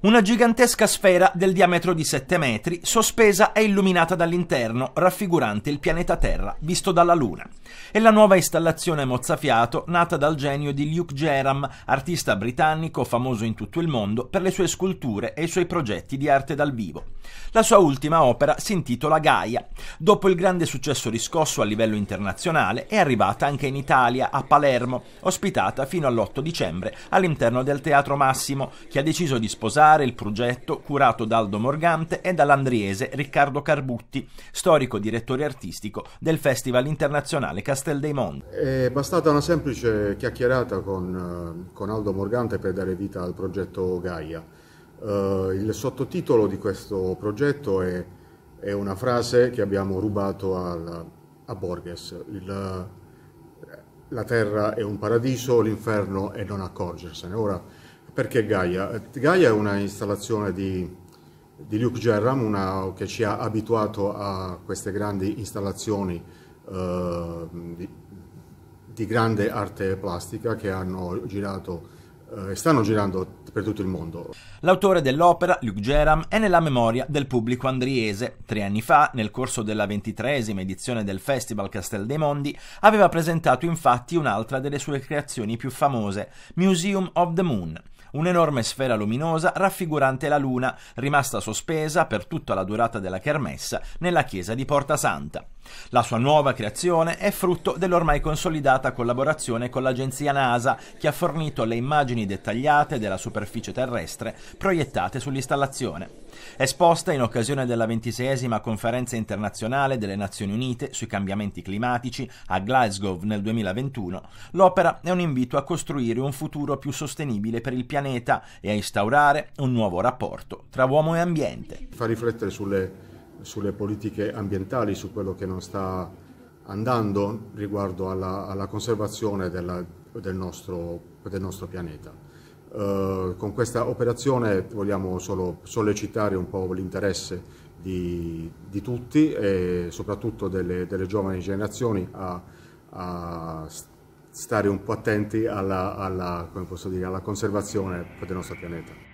una gigantesca sfera del diametro di 7 metri, sospesa e illuminata dall'interno, raffigurante il pianeta Terra, visto dalla Luna. È la nuova installazione mozzafiato nata dal genio di Luke Jeram, artista britannico famoso in tutto il mondo per le sue sculture e i suoi progetti di arte dal vivo. La sua ultima opera si intitola Gaia. Dopo il grande successo riscosso a livello internazionale, è arrivata anche in Italia, a Palermo, ospitata fino all'8 dicembre all'interno del Teatro Massimo, che ha deciso di sposare presentare il progetto curato da Aldo Morgante e dall'andriese Riccardo Carbutti, storico direttore artistico del Festival Internazionale Castel dei Monti. È bastata una semplice chiacchierata con, eh, con Aldo Morgante per dare vita al progetto Gaia. Uh, il sottotitolo di questo progetto è, è una frase che abbiamo rubato al, a Borges. Il, eh, la terra è un paradiso, l'inferno è non accorgersene. Ora, perché Gaia? Gaia è una installazione di, di Luke Gerram una, che ci ha abituato a queste grandi installazioni eh, di, di grande arte plastica che hanno girato eh, stanno girando per tutto il mondo. L'autore dell'opera, Luke Geram, è nella memoria del pubblico andriese. Tre anni fa, nel corso della ventitreesima edizione del Festival Castel dei Mondi, aveva presentato infatti un'altra delle sue creazioni più famose, Museum of the Moon un'enorme sfera luminosa raffigurante la luna, rimasta sospesa per tutta la durata della kermessa nella chiesa di Porta Santa. La sua nuova creazione è frutto dell'ormai consolidata collaborazione con l'agenzia NASA, che ha fornito le immagini dettagliate della superficie terrestre proiettate sull'installazione. Esposta in occasione della ventisesima conferenza internazionale delle Nazioni Unite sui cambiamenti climatici a Glasgow nel 2021, l'opera è un invito a costruire un futuro più sostenibile per il pianeta e a instaurare un nuovo rapporto tra uomo e ambiente. Fa riflettere sulle sulle politiche ambientali, su quello che non sta andando riguardo alla, alla conservazione della, del, nostro, del, nostro, pianeta. Eh, con questa operazione vogliamo solo sollecitare un po' l'interesse di, di, tutti e soprattutto delle, delle giovani generazioni a, a stare un po' attenti alla, alla, dire, alla conservazione del nostro pianeta.